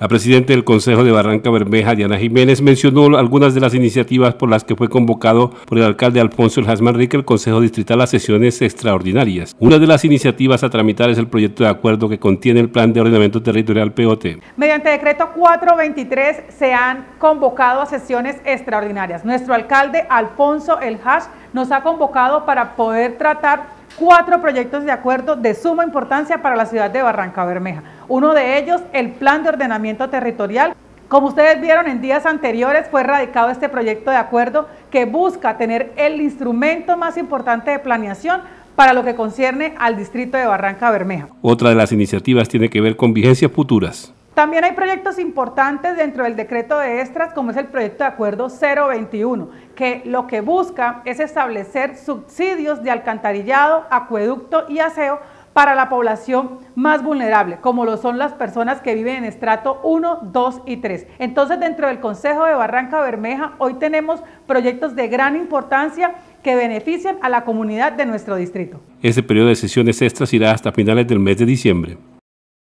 La presidenta del Consejo de Barranca Bermeja, Diana Jiménez, mencionó algunas de las iniciativas por las que fue convocado por el alcalde Alfonso El Hasman el Consejo Distrital a sesiones extraordinarias. Una de las iniciativas a tramitar es el proyecto de acuerdo que contiene el Plan de Ordenamiento Territorial POT. Mediante decreto 423 se han convocado a sesiones extraordinarias. Nuestro alcalde Alfonso El Hash nos ha convocado para poder tratar cuatro proyectos de acuerdo de suma importancia para la ciudad de Barranca Bermeja. Uno de ellos, el Plan de Ordenamiento Territorial. Como ustedes vieron en días anteriores, fue radicado este proyecto de acuerdo que busca tener el instrumento más importante de planeación para lo que concierne al distrito de Barranca Bermeja. Otra de las iniciativas tiene que ver con vigencias futuras. También hay proyectos importantes dentro del decreto de extras, como es el proyecto de acuerdo 021, que lo que busca es establecer subsidios de alcantarillado, acueducto y aseo para la población más vulnerable, como lo son las personas que viven en estrato 1, 2 y 3. Entonces, dentro del Consejo de Barranca Bermeja, hoy tenemos proyectos de gran importancia que benefician a la comunidad de nuestro distrito. Este periodo de sesiones extras irá hasta finales del mes de diciembre.